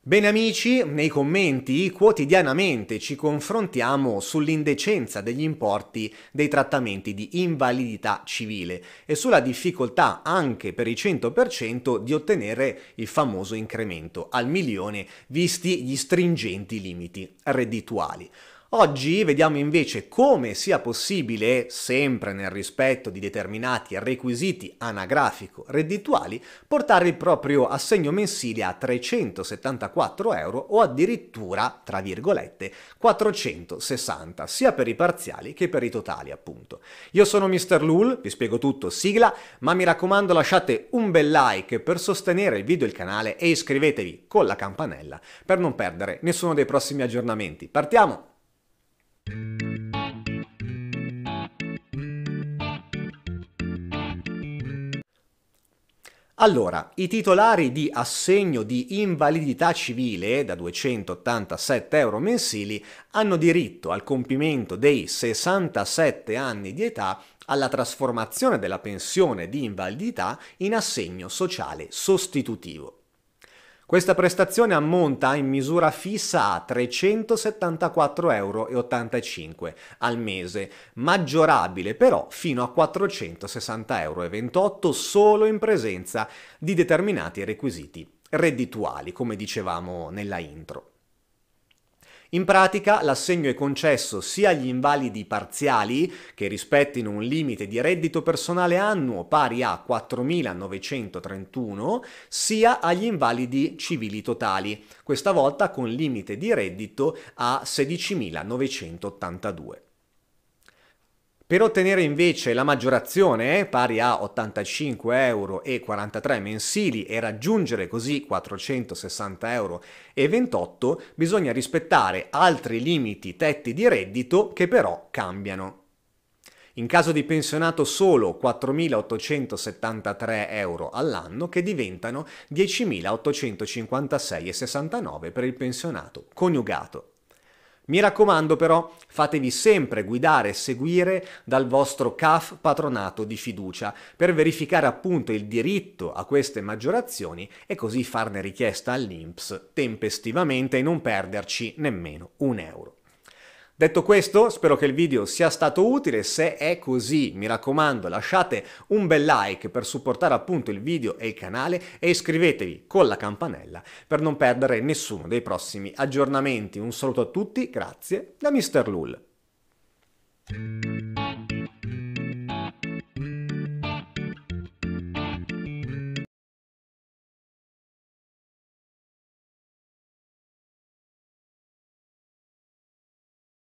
Bene amici, nei commenti quotidianamente ci confrontiamo sull'indecenza degli importi dei trattamenti di invalidità civile e sulla difficoltà anche per il 100% di ottenere il famoso incremento al milione visti gli stringenti limiti reddituali. Oggi vediamo invece come sia possibile, sempre nel rispetto di determinati requisiti anagrafico-reddituali, portare il proprio assegno mensile a 374 euro o addirittura, tra virgolette, 460, sia per i parziali che per i totali, appunto. Io sono Mr. Lul, vi spiego tutto, sigla, ma mi raccomando lasciate un bel like per sostenere il video e il canale e iscrivetevi con la campanella per non perdere nessuno dei prossimi aggiornamenti. Partiamo! Allora, i titolari di assegno di invalidità civile da 287 euro mensili hanno diritto al compimento dei 67 anni di età alla trasformazione della pensione di invalidità in assegno sociale sostitutivo. Questa prestazione ammonta in misura fissa a 374,85 euro al mese, maggiorabile però fino a 460,28 euro solo in presenza di determinati requisiti reddituali, come dicevamo nella intro. In pratica l'assegno è concesso sia agli invalidi parziali, che rispettino un limite di reddito personale annuo pari a 4.931, sia agli invalidi civili totali, questa volta con limite di reddito a 16.982. Per ottenere invece la maggiorazione, eh, pari a 85,43 euro mensili, e raggiungere così 460,28 euro, bisogna rispettare altri limiti tetti di reddito che però cambiano. In caso di pensionato solo 4.873 euro all'anno che diventano 10.856,69 per il pensionato coniugato. Mi raccomando però, fatevi sempre guidare e seguire dal vostro CAF patronato di fiducia per verificare appunto il diritto a queste maggiorazioni e così farne richiesta all'INPS tempestivamente e non perderci nemmeno un euro. Detto questo, spero che il video sia stato utile, se è così mi raccomando lasciate un bel like per supportare appunto il video e il canale e iscrivetevi con la campanella per non perdere nessuno dei prossimi aggiornamenti. Un saluto a tutti, grazie da Mr. Lul.